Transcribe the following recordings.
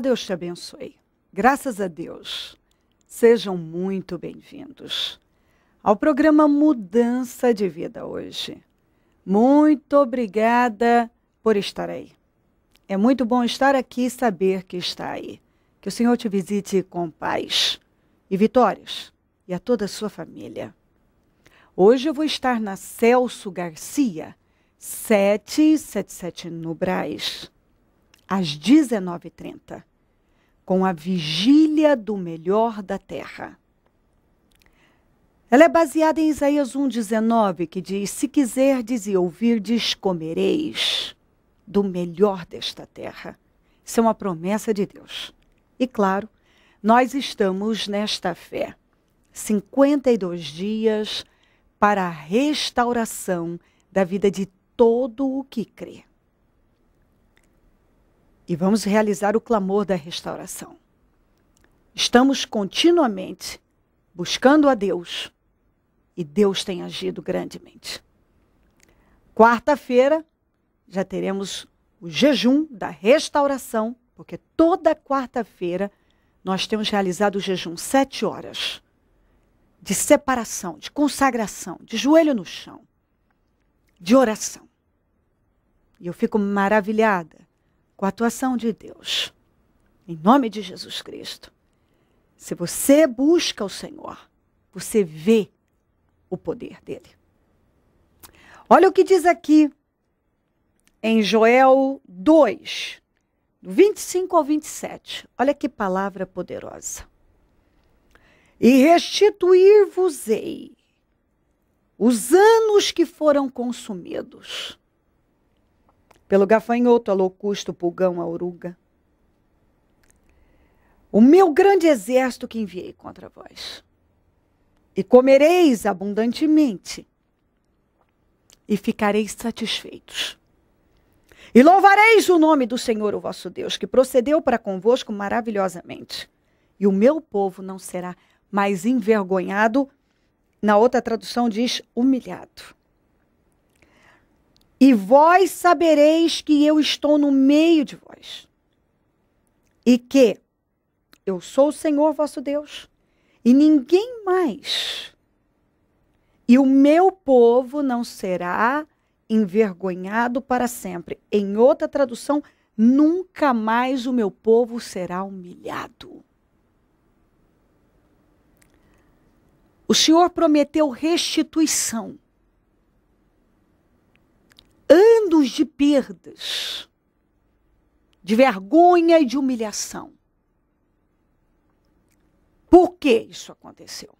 Deus te abençoe. Graças a Deus. Sejam muito bem-vindos ao programa Mudança de Vida hoje. Muito obrigada por estar aí. É muito bom estar aqui e saber que está aí. Que o Senhor te visite com paz e vitórias e a toda a sua família. Hoje eu vou estar na Celso Garcia, 777 no Braz, às 19h30 com a vigília do melhor da terra. Ela é baseada em Isaías 1,19, que diz: Se quiserdes e ouvirdes, comereis do melhor desta terra. Isso é uma promessa de Deus. E claro, nós estamos nesta fé. 52 dias para a restauração da vida de todo o que crê e vamos realizar o clamor da restauração. Estamos continuamente buscando a Deus e Deus tem agido grandemente. Quarta-feira já teremos o jejum da restauração, porque toda quarta-feira nós temos realizado o jejum sete horas de separação, de consagração, de joelho no chão, de oração. E eu fico maravilhada com a atuação de Deus. Em nome de Jesus Cristo. Se você busca o Senhor, você vê o poder dele. Olha o que diz aqui em Joel 2, do 25 ao 27. Olha que palavra poderosa. E restituir-vos-ei os anos que foram consumidos pelo gafanhoto, a locusto, o pulgão, a oruga. O meu grande exército que enviei contra vós. E comereis abundantemente, e ficareis satisfeitos. E louvareis o nome do Senhor, o vosso Deus, que procedeu para convosco maravilhosamente. E o meu povo não será mais envergonhado. Na outra tradução diz humilhado. E vós sabereis que eu estou no meio de vós. E que eu sou o Senhor vosso Deus, e ninguém mais. E o meu povo não será envergonhado para sempre. Em outra tradução, nunca mais o meu povo será humilhado. O Senhor prometeu restituição anos de perdas, de vergonha e de humilhação. Por que isso aconteceu?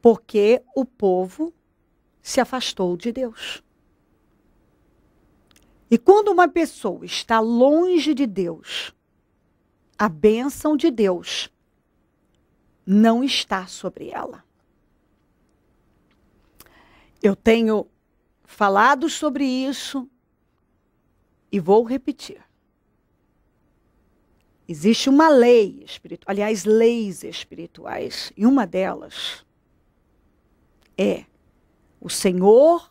Porque o povo se afastou de Deus. E quando uma pessoa está longe de Deus, a bênção de Deus não está sobre ela. Eu tenho falado sobre isso e vou repetir. Existe uma lei espiritual, aliás, leis espirituais, e uma delas é o Senhor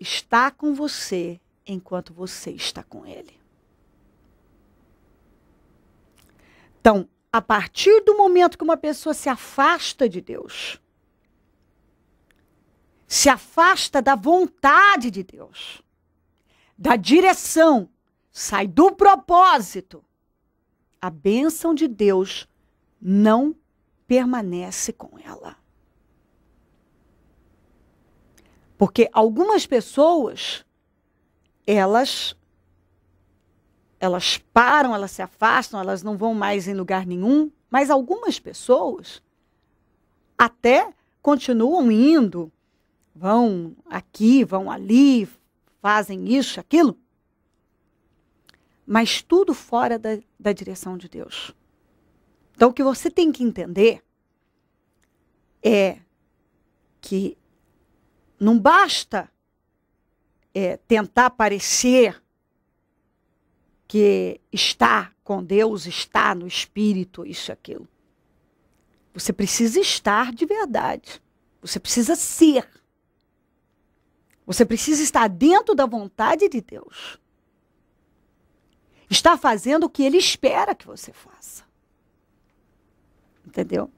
está com você enquanto você está com Ele. Então, a partir do momento que uma pessoa se afasta de Deus, se afasta da vontade de Deus, da direção, sai do propósito, a bênção de Deus não permanece com ela. Porque algumas pessoas, elas elas param, elas se afastam, elas não vão mais em lugar nenhum, mas algumas pessoas até continuam indo, vão aqui, vão ali, fazem isso, aquilo. Mas tudo fora da, da direção de Deus. Então, o que você tem que entender é que não basta é, tentar parecer que está com Deus, está no Espírito, isso aquilo. Você precisa estar de verdade. Você precisa ser. Você precisa estar dentro da vontade de Deus. Está fazendo o que ele espera que você faça. Entendeu?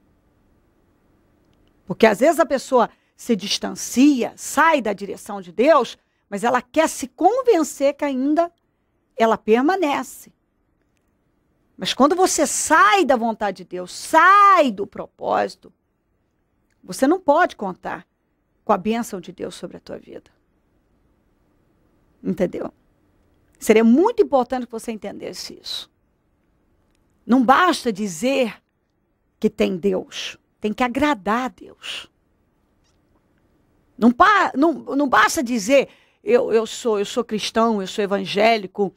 Porque às vezes a pessoa se distancia, sai da direção de Deus, mas ela quer se convencer que ainda ela permanece. Mas quando você sai da vontade de Deus, sai do propósito, você não pode contar com a bênção de Deus sobre a tua vida. Entendeu? Seria muito importante que você entendesse isso. Não basta dizer que tem Deus, tem que agradar a Deus. Não, pa, não, não basta dizer eu, eu sou eu sou cristão, eu sou evangélico,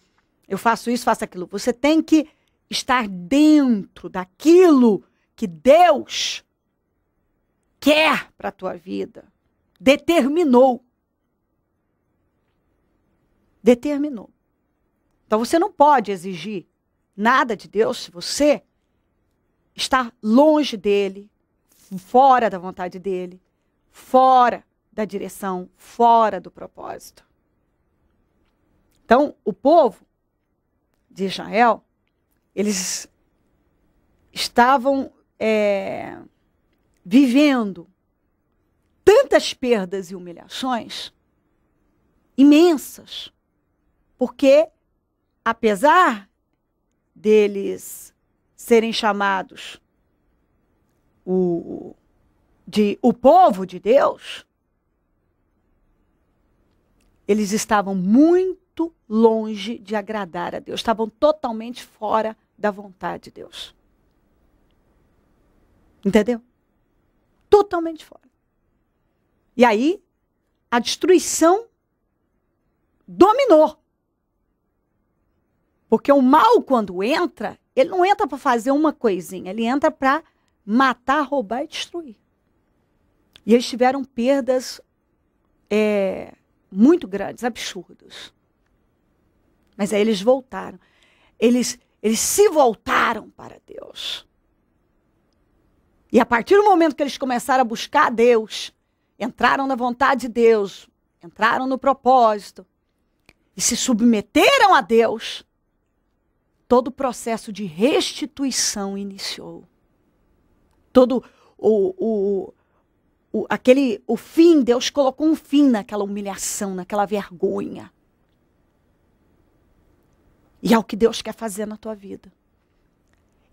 eu faço isso, faço aquilo. Você tem que estar dentro daquilo que Deus quer para a tua vida determinou. Determinou. Então você não pode exigir nada de Deus se você está longe dele, fora da vontade dele, fora da direção, fora do propósito. Então, o povo de Israel, eles estavam é, vivendo tantas perdas e humilhações imensas, porque apesar deles serem chamados o, de o povo de Deus, eles estavam muito longe de agradar a Deus, estavam totalmente fora da vontade de Deus. Entendeu? Totalmente fora. E aí a destruição dominou. Porque o mal, quando entra, ele não entra para fazer uma coisinha, ele entra para matar, roubar e destruir. E eles tiveram perdas é, muito grandes, absurdos. Mas aí eles voltaram. Eles, eles se voltaram para Deus. E a partir do momento que eles começaram a buscar a Deus, entraram na vontade de Deus, entraram no propósito e se submeteram a Deus, todo o processo de restituição iniciou. Todo o, o, o, aquele o fim, Deus colocou um fim naquela humilhação, naquela vergonha. E é o que Deus quer fazer na tua vida.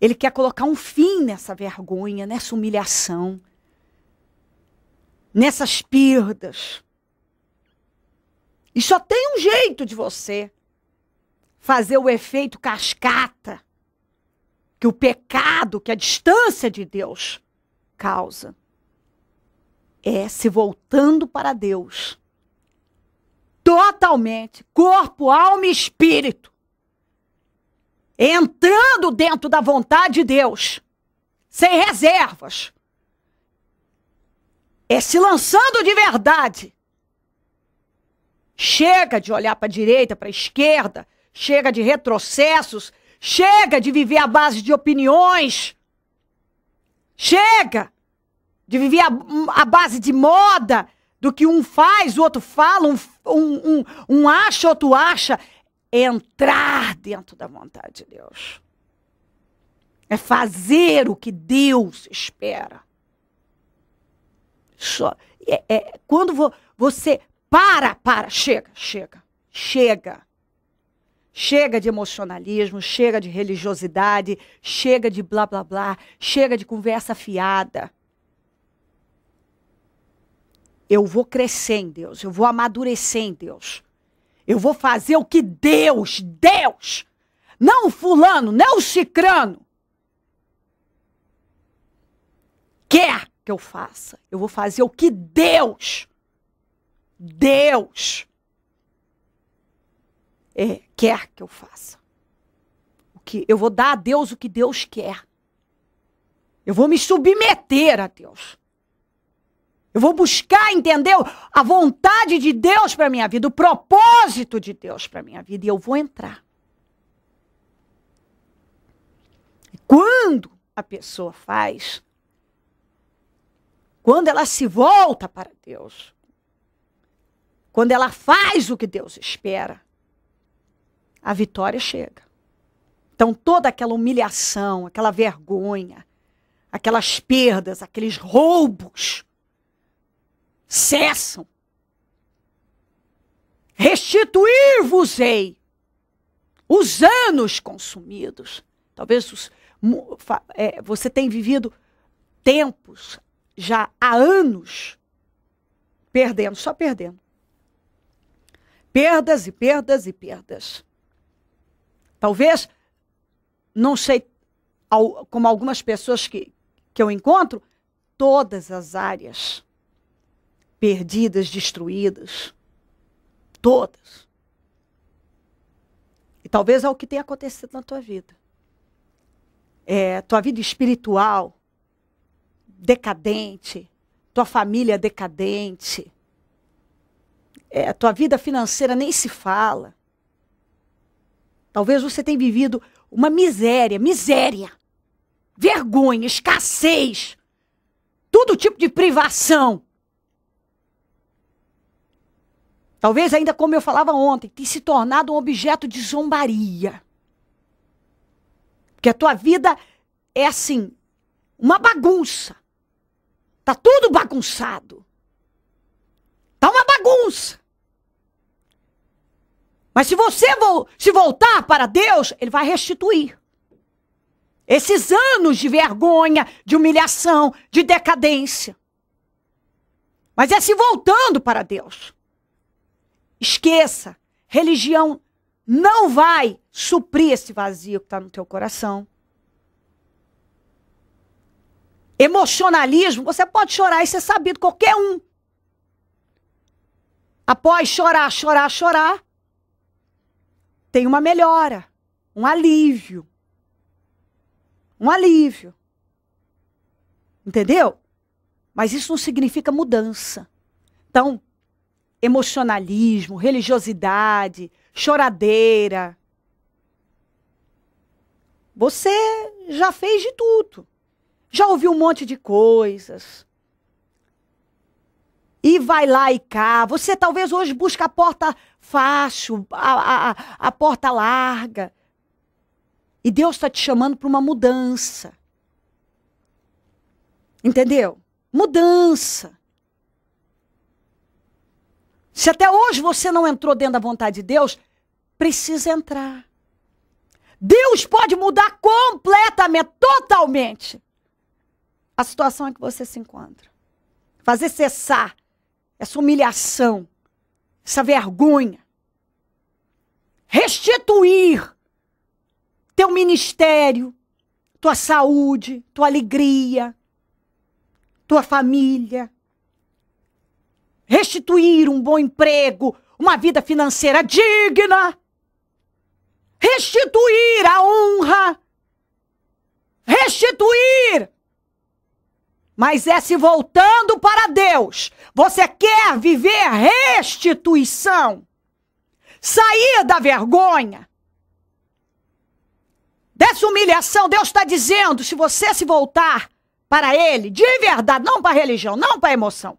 Ele quer colocar um fim nessa vergonha, nessa humilhação nessas perdas. E só tem um jeito de você fazer o efeito cascata que o pecado, que a distância de Deus causa. É se voltando para Deus. Totalmente, corpo, alma e espírito. Entrando dentro da vontade de Deus, sem reservas. É se lançando de verdade. Chega de olhar para a direita, para a esquerda, chega de retrocessos, chega de viver à base de opiniões. Chega de viver à base de moda, do que um faz, o outro fala, um, um, um, um acha, outro acha. É entrar dentro da vontade de Deus. É fazer o que Deus espera. Só, é, é, quando vo, você para, para, chega, chega, chega. Chega de emocionalismo, chega de religiosidade, chega de blá blá blá, chega de conversa fiada. Eu vou crescer em Deus, eu vou amadurecer em Deus. Eu vou fazer o que Deus, Deus, não o fulano, não o cicrano, quer que eu faça. Eu vou fazer o que Deus, Deus, é, quer que eu faça. O que eu vou dar a Deus o que Deus quer. Eu vou me submeter a Deus. Eu vou buscar, entendeu? A vontade de Deus para minha vida, o propósito de Deus para minha vida e eu vou entrar. E quando a pessoa faz quando ela se volta para Deus, quando ela faz o que Deus espera, a vitória chega. Então, toda aquela humilhação, aquela vergonha, aquelas perdas, aqueles roubos cessam. Restituir-vos-ei os anos consumidos. Talvez os, é, você tenha vivido tempos, já há anos perdendo, só perdendo. Perdas e perdas e perdas. Talvez, não sei, como algumas pessoas que, que eu encontro, todas as áreas perdidas, destruídas. Todas. E talvez é o que tem acontecido na tua vida. É, tua vida espiritual, decadente, tua família decadente, é, a tua vida financeira nem se fala. Talvez você tenha vivido uma miséria, miséria, vergonha, escassez, todo tipo de privação. Talvez ainda como eu falava ontem, tenha se tornado um objeto de zombaria. Porque a tua vida é assim, uma bagunça. Tá tudo bagunçado. Tá uma bagunça. Mas se você vou se voltar para Deus, ele vai restituir. Esses anos de vergonha, de humilhação, de decadência. Mas é se voltando para Deus. Esqueça, religião não vai suprir esse vazio que está no teu coração. emocionalismo, você pode chorar, isso é sabido, qualquer um. Após chorar, chorar, chorar, tem uma melhora, um alívio. Um alívio. Entendeu? Mas isso não significa mudança. Então, emocionalismo, religiosidade, choradeira. Você já fez de tudo já ouviu um monte de coisas. E vai lá e cá. Você talvez hoje busca a porta fácil, a, a, a porta larga. E Deus está te chamando para uma mudança. Entendeu? Mudança. Se até hoje você não entrou dentro da vontade de Deus, precisa entrar. Deus pode mudar completamente, totalmente a situação em é que você se encontra. Fazer cessar essa humilhação, essa vergonha. Restituir teu ministério, tua saúde, tua alegria, tua família. Restituir um bom emprego, uma vida financeira digna. Restituir a honra. Restituir mas é se voltando para Deus. Você quer viver restituição, sair da vergonha, dessa humilhação. Deus está dizendo: se você se voltar para Ele, de verdade, não para a religião, não para a emoção,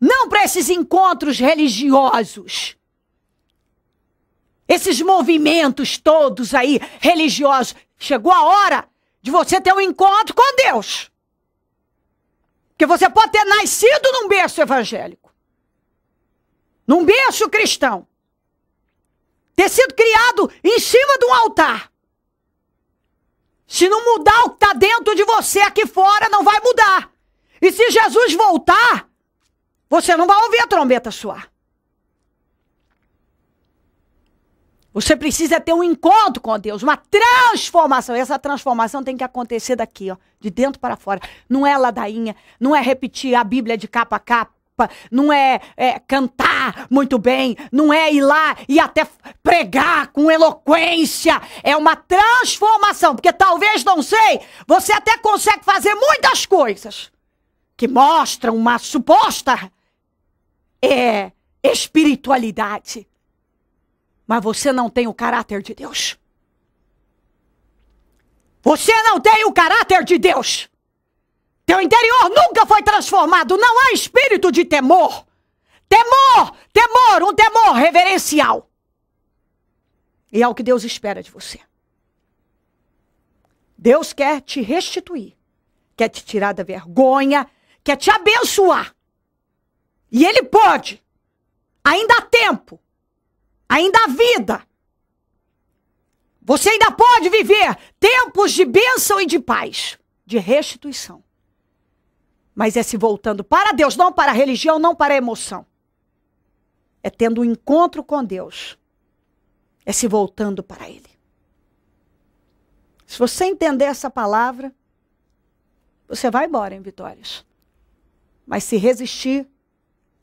não para esses encontros religiosos. Esses movimentos todos aí religiosos, chegou a hora de você ter um encontro com Deus. Porque você pode ter nascido num berço evangélico, num berço cristão, ter sido criado em cima de um altar. Se não mudar o que está dentro de você aqui fora, não vai mudar. E se Jesus voltar, você não vai ouvir a trombeta soar. Você precisa ter um encontro com Deus, uma transformação. E essa transformação tem que acontecer daqui, ó, de dentro para fora. Não é ladainha, não é repetir a Bíblia de capa a capa, não é, é cantar muito bem, não é ir lá e até pregar com eloquência. É uma transformação, porque talvez, não sei, você até consegue fazer muitas coisas que mostram uma suposta é, espiritualidade mas você não tem o caráter de Deus. Você não tem o caráter de Deus. Teu interior nunca foi transformado. Não há espírito de temor. Temor, temor, um temor reverencial. E é o que Deus espera de você. Deus quer te restituir, quer te tirar da vergonha, quer te abençoar. E Ele pode, ainda há tempo, ainda há vida. Você ainda pode viver tempos de bênção e de paz, de restituição. Mas é se voltando para Deus, não para a religião, não para a emoção. É tendo um encontro com Deus. É se voltando para Ele. Se você entender essa palavra, você vai embora em vitórias. Mas se resistir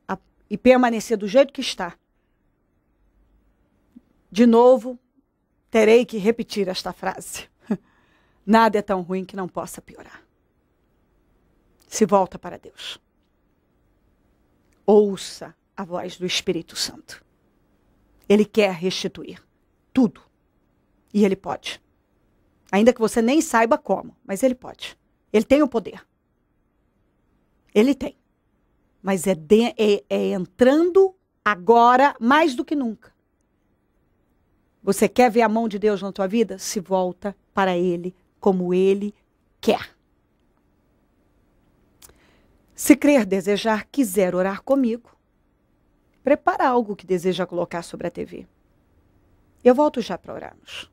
a, e permanecer do jeito que está, de novo, terei que repetir esta frase. Nada é tão ruim que não possa piorar. Se volta para Deus. Ouça a voz do Espírito Santo. Ele quer restituir tudo. E ele pode. Ainda que você nem saiba como, mas ele pode. Ele tem o poder. Ele tem. Mas é, de, é, é entrando agora mais do que nunca você quer ver a mão de Deus na tua vida? Se volta para Ele como Ele quer. Se crer, desejar, quiser orar comigo, prepara algo que deseja colocar sobre a TV. Eu volto já para orarmos.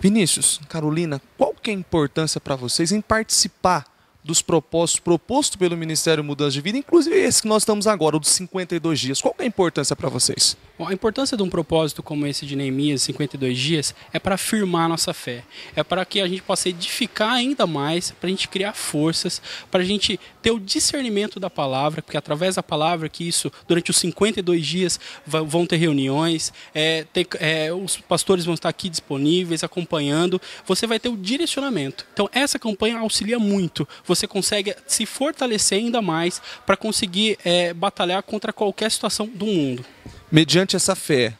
Vinícius, Carolina, qual que é a importância para vocês em participar dos propósitos proposto pelo Ministério Mudança de Vida, inclusive esse que nós estamos agora, o dos 52 dias? Qual que é a importância para vocês? A importância de um propósito como esse de Neemias, 52 dias, é para firmar nossa fé. É para que a gente possa edificar ainda mais, para a gente criar forças, para a gente ter o discernimento da palavra, porque através da palavra que isso, durante os 52 dias, vão ter reuniões, é, ter, é, os pastores vão estar aqui disponíveis, acompanhando. Você vai ter o direcionamento. Então, essa campanha auxilia muito. Você consegue se fortalecer ainda mais para conseguir é, batalhar contra qualquer situação do mundo mediante essa fé,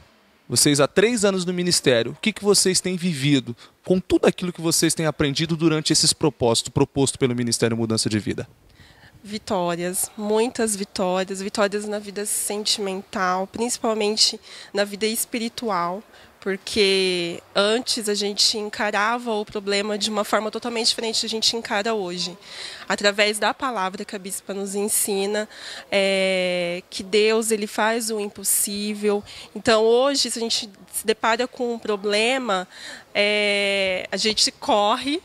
vocês há três anos no ministério, o que, que vocês têm vivido com tudo aquilo que vocês têm aprendido durante esses propósitos proposto pelo Ministério Mudança de Vida? Vitórias, muitas vitórias, vitórias na vida sentimental, principalmente na vida espiritual, porque antes a gente encarava o problema de uma forma totalmente diferente que a gente encara hoje. Através da palavra que a Bispa nos ensina, é, que Deus ele faz o impossível. Então, hoje, se a gente se depara com um problema, é, a gente corre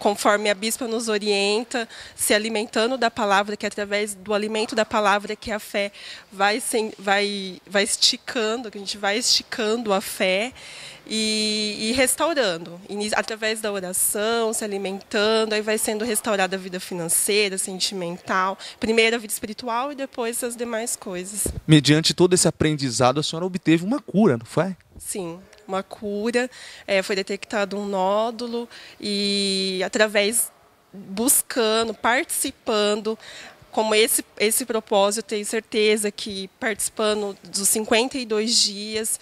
conforme a bispa nos orienta, se alimentando da palavra, que através do alimento da palavra que a fé vai, sem, vai, vai esticando, que a gente vai esticando a fé e, e restaurando, e, através da oração, se alimentando, aí vai sendo restaurada a vida financeira, sentimental, primeiro a vida espiritual e depois as demais coisas. Mediante todo esse aprendizado, a senhora obteve uma cura, não foi? Sim, uma cura, é, foi detectado um nódulo e através buscando, participando, como esse, esse propósito, tenho certeza que participando dos 52 dias,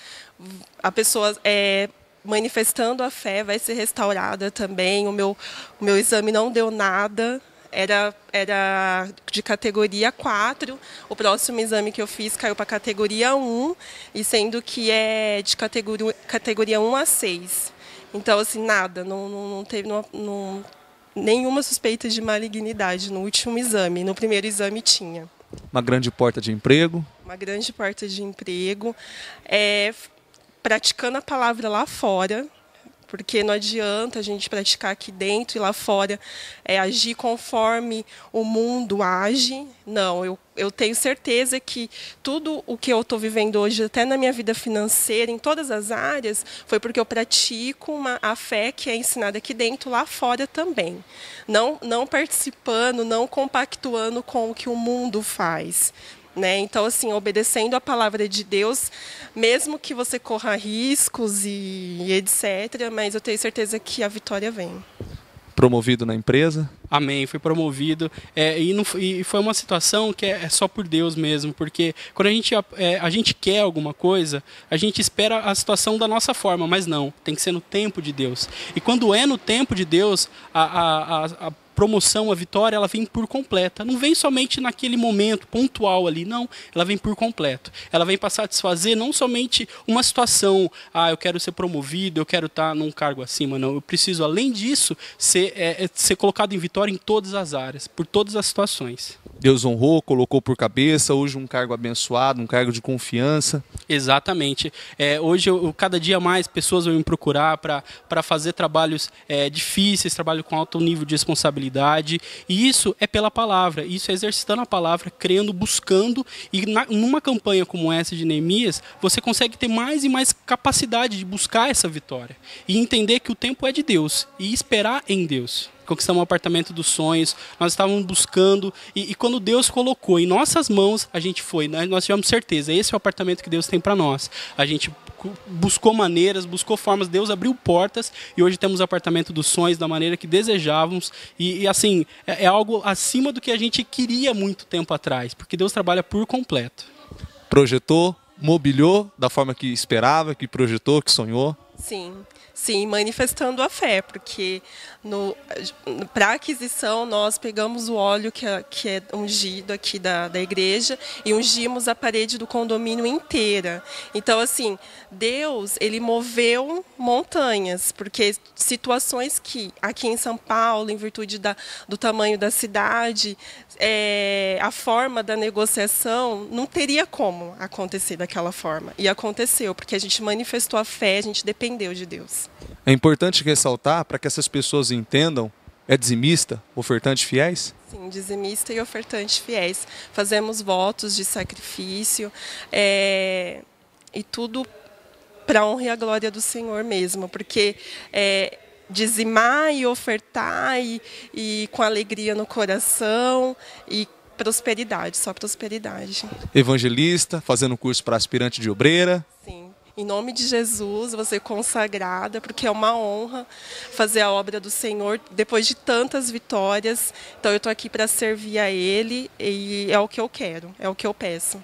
a pessoa é, manifestando a fé vai ser restaurada também. O meu, o meu exame não deu nada, era, era de categoria 4. O próximo exame que eu fiz caiu para categoria 1, e sendo que é de categoria, categoria 1 a 6. Então, assim, nada, não, não, não teve não, não, nenhuma suspeita de malignidade no último exame. No primeiro exame tinha. Uma grande porta de emprego? Uma grande porta de emprego. É, praticando a palavra lá fora, porque não adianta a gente praticar aqui dentro e lá fora, é, agir conforme o mundo age. Não, eu, eu tenho certeza que tudo o que eu estou vivendo hoje, até na minha vida financeira, em todas as áreas, foi porque eu pratico uma, a fé que é ensinada aqui dentro, lá fora também. Não, não participando, não compactuando com o que o mundo faz, né? Então, assim, obedecendo a palavra de Deus, mesmo que você corra riscos e, etc., mas eu tenho certeza que a vitória vem promovido na empresa? Amém, fui promovido. É, e, não, e, foi uma situação que é, é, só por Deus mesmo, porque quando a gente, é, a gente quer alguma coisa, a gente espera a situação da nossa forma, mas não, tem que ser no tempo de Deus. E quando é no tempo de Deus, a, a, a, a promoção, a vitória, ela vem por completa. Não vem somente naquele momento pontual ali, não. Ela vem por completo. Ela vem para satisfazer não somente uma situação, ah, eu quero ser promovido, eu quero estar tá num cargo acima, não. Eu preciso, além disso, ser, é, é, ser colocado em vitória em todas as áreas, por todas as situações. Deus honrou, colocou por cabeça, hoje um cargo abençoado, um cargo de confiança. Exatamente. É, hoje, eu, cada dia mais pessoas vão me procurar para fazer trabalhos é, difíceis, trabalho com alto nível de responsabilidade e isso é pela palavra, isso é exercitando a palavra, crendo, buscando. E na, numa campanha como essa de Neemias, você consegue ter mais e mais capacidade de buscar essa vitória e entender que o tempo é de Deus e esperar em Deus conquistamos um apartamento dos sonhos, nós estávamos buscando, e, e quando Deus colocou em nossas mãos, a gente foi, né? nós tivemos certeza, esse é o apartamento que Deus tem para nós. A gente buscou maneiras, buscou formas, Deus abriu portas e hoje temos o apartamento dos sonhos da maneira que desejávamos e, e assim, é, é algo acima do que a gente queria muito tempo atrás, porque Deus trabalha por completo. Projetou, mobiliou da forma que esperava, que projetou, que sonhou. Sim, sim, manifestando a fé, porque para aquisição nós pegamos o óleo que é, que é ungido aqui da, da igreja e ungimos a parede do condomínio inteira. Então, assim, Deus ele moveu montanhas, porque situações que aqui em São Paulo, em virtude da, do tamanho da cidade, é, a forma da negociação não teria como acontecer daquela forma. E aconteceu, porque a gente manifestou a fé, a gente dependeu dependeu de Deus. É importante ressaltar para que essas pessoas entendam é dizimista, ofertante fiéis? Sim, dizimista e ofertante fiéis. Fazemos votos de sacrifício é, e tudo para honra e a glória do Senhor mesmo, porque é, dizimar e ofertar e, e com alegria no coração e prosperidade, só prosperidade. Evangelista, fazendo curso para aspirante de obreira. Sim, em nome de Jesus, você é consagrada, porque é uma honra fazer a obra do Senhor depois de tantas vitórias. Então eu estou aqui para servir a Ele e é o que eu quero, é o que eu peço.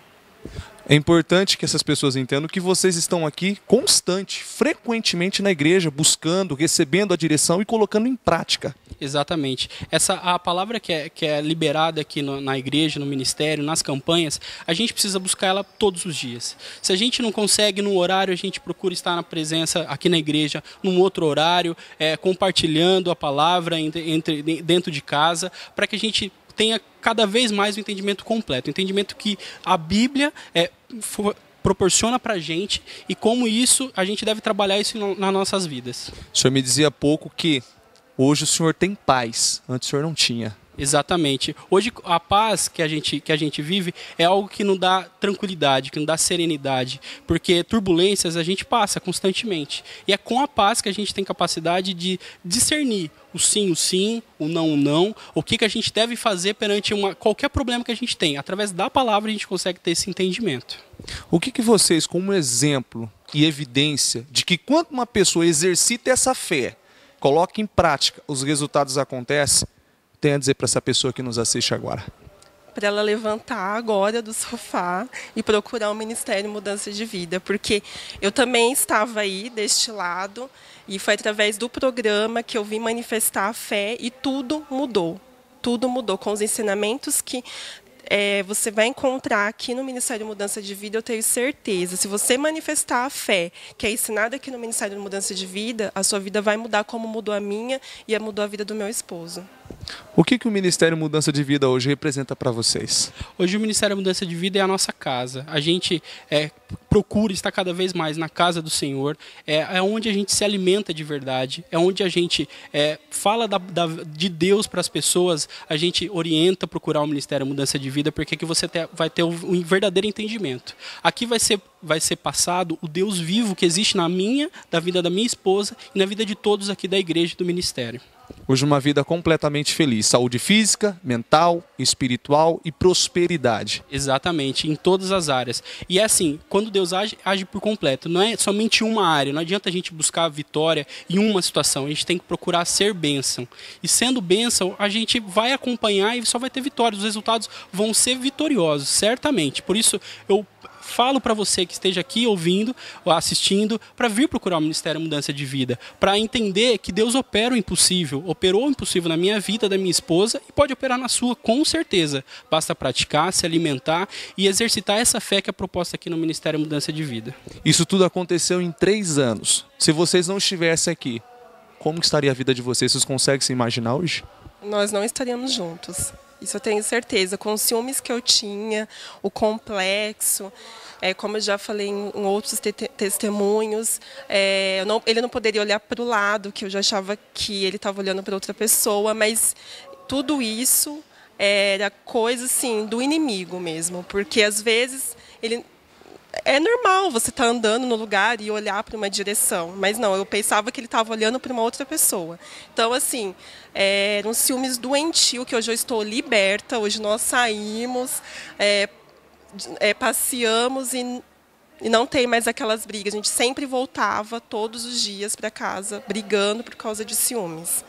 É importante que essas pessoas entendam que vocês estão aqui constante, frequentemente na igreja, buscando, recebendo a direção e colocando em prática. Exatamente. Essa a palavra que é, que é liberada aqui no, na igreja, no ministério, nas campanhas, a gente precisa buscar ela todos os dias. Se a gente não consegue num horário, a gente procura estar na presença aqui na igreja, num outro horário, é, compartilhando a palavra entre, entre dentro de casa, para que a gente tenha cada vez mais o um entendimento completo, o um entendimento que a Bíblia é, for, proporciona para a gente e como isso a gente deve trabalhar isso no, nas nossas vidas. O senhor me dizia há pouco que hoje o senhor tem paz, antes o senhor não tinha. Exatamente. Hoje a paz que a gente que a gente vive é algo que não dá tranquilidade, que não dá serenidade, porque turbulências a gente passa constantemente. E é com a paz que a gente tem capacidade de discernir o sim, o sim, o não, o não, o que, que a gente deve fazer perante uma, qualquer problema que a gente tem. Através da palavra a gente consegue ter esse entendimento. O que, que vocês, como exemplo e evidência de que quando uma pessoa exercita essa fé, coloca em prática, os resultados acontecem, tem a dizer para essa pessoa que nos assiste agora? para ela levantar agora do sofá e procurar o Ministério Mudança de Vida, porque eu também estava aí deste lado e foi através do programa que eu vim manifestar a fé e tudo mudou. Tudo mudou com os ensinamentos que é, você vai encontrar aqui no Ministério Mudança de Vida, eu tenho certeza. Se você manifestar a fé que é ensinada aqui no Ministério Mudança de Vida, a sua vida vai mudar como mudou a minha e mudou a vida do meu esposo. O que, que o Ministério Mudança de Vida hoje representa para vocês? Hoje o Ministério Mudança de Vida é a nossa casa. A gente é, procura estar cada vez mais na casa do Senhor. É, é onde a gente se alimenta de verdade. É onde a gente é, fala da, da, de Deus para as pessoas. A gente orienta procurar o Ministério Mudança de Vida, porque aqui você vai ter um verdadeiro entendimento. Aqui vai ser, vai ser passado o Deus vivo que existe na minha, da vida da minha esposa e na vida de todos aqui da igreja e do ministério. Hoje, uma vida completamente feliz. Saúde física, mental, espiritual e prosperidade. Exatamente, em todas as áreas. E é assim, quando Deus age, age por completo. Não é somente uma área. Não adianta a gente buscar vitória em uma situação. A gente tem que procurar ser bênção. E sendo bênção, a gente vai acompanhar e só vai ter vitória. Os resultados vão ser vitoriosos, certamente. Por isso, eu falo para você que esteja aqui ouvindo ou assistindo para vir procurar o Ministério Mudança de Vida, para entender que Deus opera o impossível, operou o impossível na minha vida, da minha esposa e pode operar na sua com certeza. Basta praticar, se alimentar e exercitar essa fé que é proposta aqui no Ministério Mudança de Vida. Isso tudo aconteceu em três anos. Se vocês não estivessem aqui, como estaria a vida de vocês? Vocês conseguem se imaginar hoje? Nós não estaríamos juntos. Isso eu tenho certeza. Com os ciúmes que eu tinha, o complexo, é, como eu já falei em, em outros te testemunhos, é, não, ele não poderia olhar para o lado, que eu já achava que ele estava olhando para outra pessoa, mas tudo isso era coisa assim do inimigo mesmo, porque às vezes ele é normal você estar tá andando no lugar e olhar para uma direção, mas não, eu pensava que ele estava olhando para uma outra pessoa. Então, assim, é, eram ciúmes doentio que hoje eu estou liberta, hoje nós saímos, é, é, passeamos e, e não tem mais aquelas brigas. A gente sempre voltava todos os dias para casa brigando por causa de ciúmes.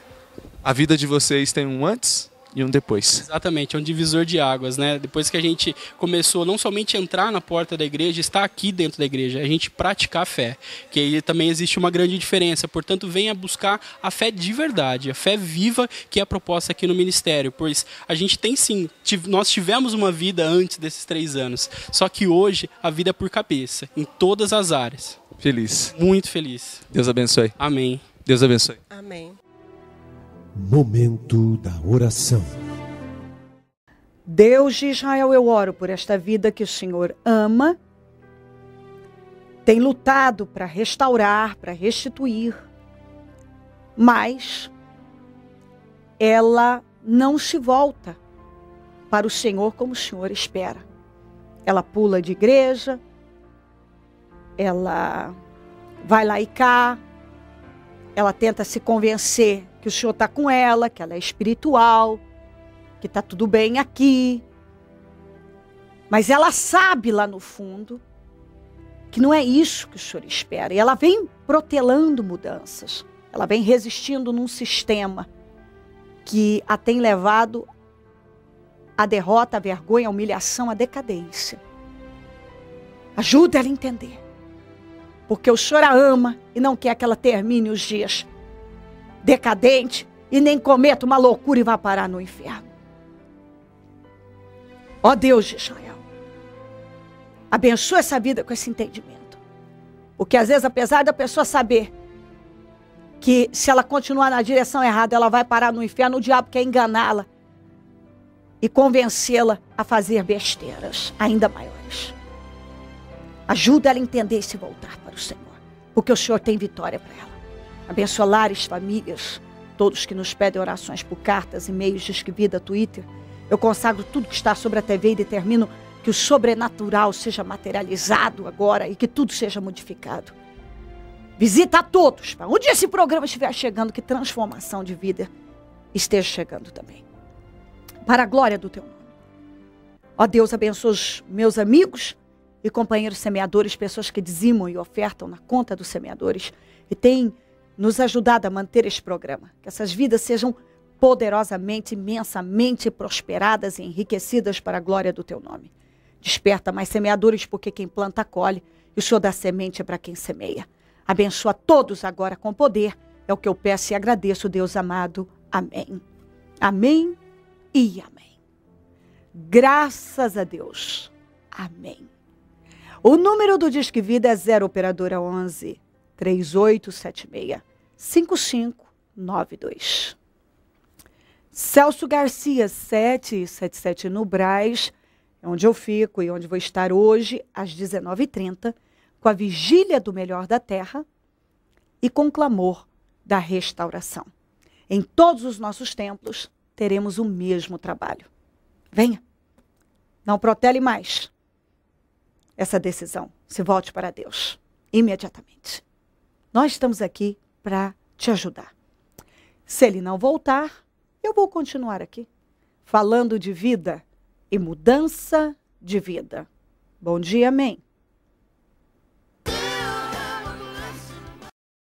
A vida de vocês tem um antes e um depois. Exatamente, é um divisor de águas, né? Depois que a gente começou não somente a entrar na porta da igreja, estar aqui dentro da igreja, a gente praticar a fé, que aí também existe uma grande diferença. Portanto, venha buscar a fé de verdade, a fé viva que é a proposta aqui no ministério, pois a gente tem sim, nós tivemos uma vida antes desses três anos, só que hoje a vida é por cabeça, em todas as áreas. Feliz. Muito feliz. Deus abençoe. Amém. Deus abençoe. Amém. Momento da oração. Deus de Israel, eu oro por esta vida que o Senhor ama, tem lutado para restaurar, para restituir, mas ela não se volta para o Senhor como o Senhor espera. Ela pula de igreja, ela vai lá e cá, ela tenta se convencer que o senhor está com ela, que ela é espiritual, que está tudo bem aqui. Mas ela sabe lá no fundo que não é isso que o senhor espera. E ela vem protelando mudanças, ela vem resistindo num sistema que a tem levado à derrota, à vergonha, à humilhação, à decadência. Ajuda ela a entender. Porque o senhor a ama e não quer que ela termine os dias decadente e nem cometa uma loucura e vá parar no inferno. Ó Deus de Israel, abençoa essa vida com esse entendimento. Porque às vezes, apesar da pessoa saber que se ela continuar na direção errada, ela vai parar no inferno, o diabo quer enganá-la e convencê-la a fazer besteiras ainda maiores. Ajuda ela a entender e se voltar para o Senhor, porque o Senhor tem vitória para ela. Abençoa lares, famílias, todos que nos pedem orações por cartas, e-mails, disque vida, Twitter. Eu consagro tudo que está sobre a TV e determino que o sobrenatural seja materializado agora e que tudo seja modificado. Visita a todos. Para onde esse programa estiver chegando, que transformação de vida esteja chegando também. Para a glória do teu nome. Ó Deus, abençoa os meus amigos e companheiros semeadores, pessoas que dizimam e ofertam na conta dos semeadores e têm nos ajudado a manter este programa. Que essas vidas sejam poderosamente, imensamente prosperadas e enriquecidas para a glória do teu nome. Desperta mais semeadores, porque quem planta colhe, e o Senhor dá semente para quem semeia. Abençoa todos agora com poder. É o que eu peço e agradeço, Deus amado. Amém. Amém e amém. Graças a Deus. Amém. O número do Disque Vida é 0 Operadora 11 3876 5592. Celso Garcia 777 no Braz, é onde eu fico e onde vou estar hoje às 19h30 com a vigília do melhor da terra e com o clamor da restauração. Em todos os nossos templos teremos o mesmo trabalho. Venha. Não protele mais essa decisão. Se volte para Deus imediatamente. Nós estamos aqui para te ajudar. Se ele não voltar, eu vou continuar aqui falando de vida e mudança de vida. Bom dia, amém.